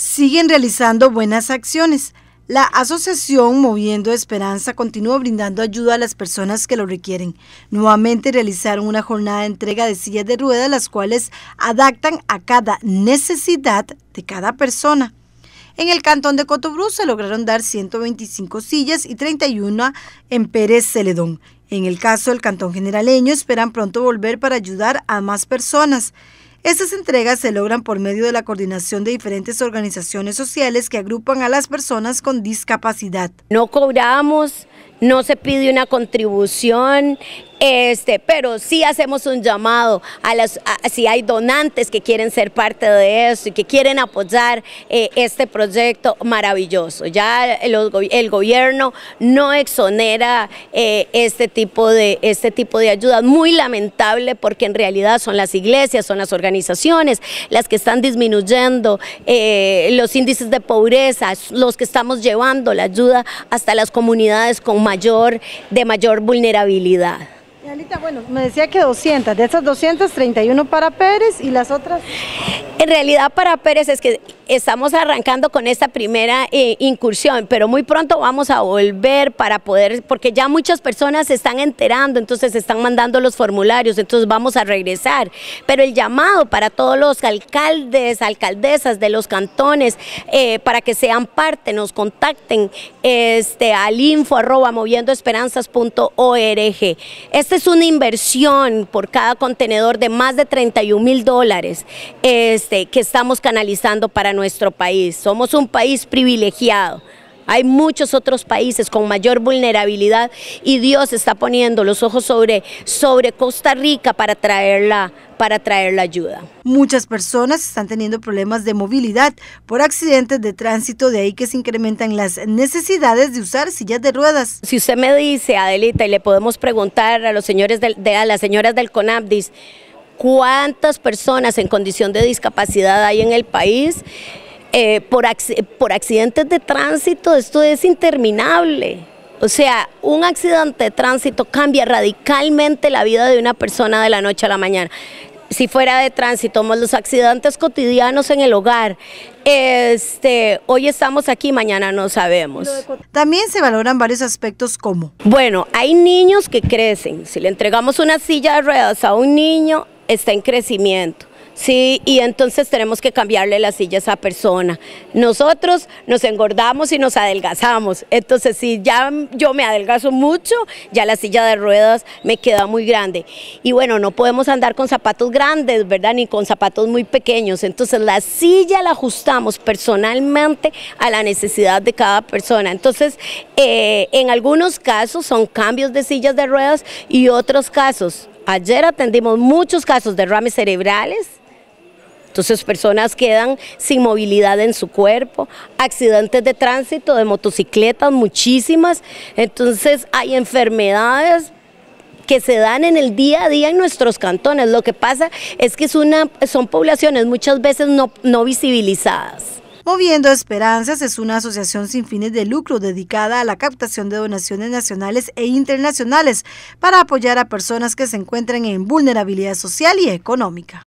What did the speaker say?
siguen realizando buenas acciones. La asociación Moviendo Esperanza continúa brindando ayuda a las personas que lo requieren. Nuevamente realizaron una jornada de entrega de sillas de ruedas, las cuales adaptan a cada necesidad de cada persona. En el cantón de Cotobru se lograron dar 125 sillas y 31 en Pérez Celedón. En el caso del cantón generaleño esperan pronto volver para ayudar a más personas. Estas entregas se logran por medio de la coordinación de diferentes organizaciones sociales que agrupan a las personas con discapacidad. No cobramos, no se pide una contribución, este, pero sí hacemos un llamado a las, si hay donantes que quieren ser parte de esto y que quieren apoyar eh, este proyecto maravilloso. Ya el gobierno no exonera eh, este, tipo de, este tipo de ayudas, muy lamentable porque en realidad son las iglesias, son las organizaciones las que están disminuyendo eh, los índices de pobreza, los que estamos llevando la ayuda hasta las comunidades con mayor, de mayor vulnerabilidad. Y Alita, bueno, me decía que 200, de estas 231 para Pérez y las otras... En realidad para Pérez es que estamos arrancando con esta primera eh, incursión, pero muy pronto vamos a volver para poder, porque ya muchas personas se están enterando, entonces se están mandando los formularios, entonces vamos a regresar. Pero el llamado para todos los alcaldes, alcaldesas de los cantones, eh, para que sean parte, nos contacten este, al info moviendoesperanzas.org. Esta es una inversión por cada contenedor de más de 31 mil dólares. Este, este, que estamos canalizando para nuestro país. Somos un país privilegiado. Hay muchos otros países con mayor vulnerabilidad y Dios está poniendo los ojos sobre, sobre Costa Rica para traerla para traer la ayuda. Muchas personas están teniendo problemas de movilidad por accidentes de tránsito, de ahí que se incrementan las necesidades de usar sillas de ruedas. Si usted me dice, Adelita, y le podemos preguntar a los señores de, a las señoras del CONAPDIS, cuántas personas en condición de discapacidad hay en el país. Eh, por, por accidentes de tránsito esto es interminable. O sea, un accidente de tránsito cambia radicalmente la vida de una persona de la noche a la mañana. Si fuera de tránsito, los accidentes cotidianos en el hogar. Este, hoy estamos aquí, mañana no sabemos. También se valoran varios aspectos como. Bueno, hay niños que crecen. Si le entregamos una silla de ruedas a un niño, está en crecimiento. Sí, y entonces tenemos que cambiarle la silla a esa persona. Nosotros nos engordamos y nos adelgazamos. Entonces, si ya yo me adelgazo mucho, ya la silla de ruedas me queda muy grande. Y bueno, no podemos andar con zapatos grandes, ¿verdad? Ni con zapatos muy pequeños. Entonces, la silla la ajustamos personalmente a la necesidad de cada persona. Entonces, eh, en algunos casos son cambios de sillas de ruedas y otros casos Ayer atendimos muchos casos de derrames cerebrales, entonces personas quedan sin movilidad en su cuerpo, accidentes de tránsito, de motocicletas, muchísimas. Entonces hay enfermedades que se dan en el día a día en nuestros cantones. Lo que pasa es que es una, son poblaciones muchas veces no visibilizadas. Moviendo Esperanzas es una asociación sin fines de lucro dedicada a la captación de donaciones nacionales e internacionales para apoyar a personas que se encuentran en vulnerabilidad social y económica.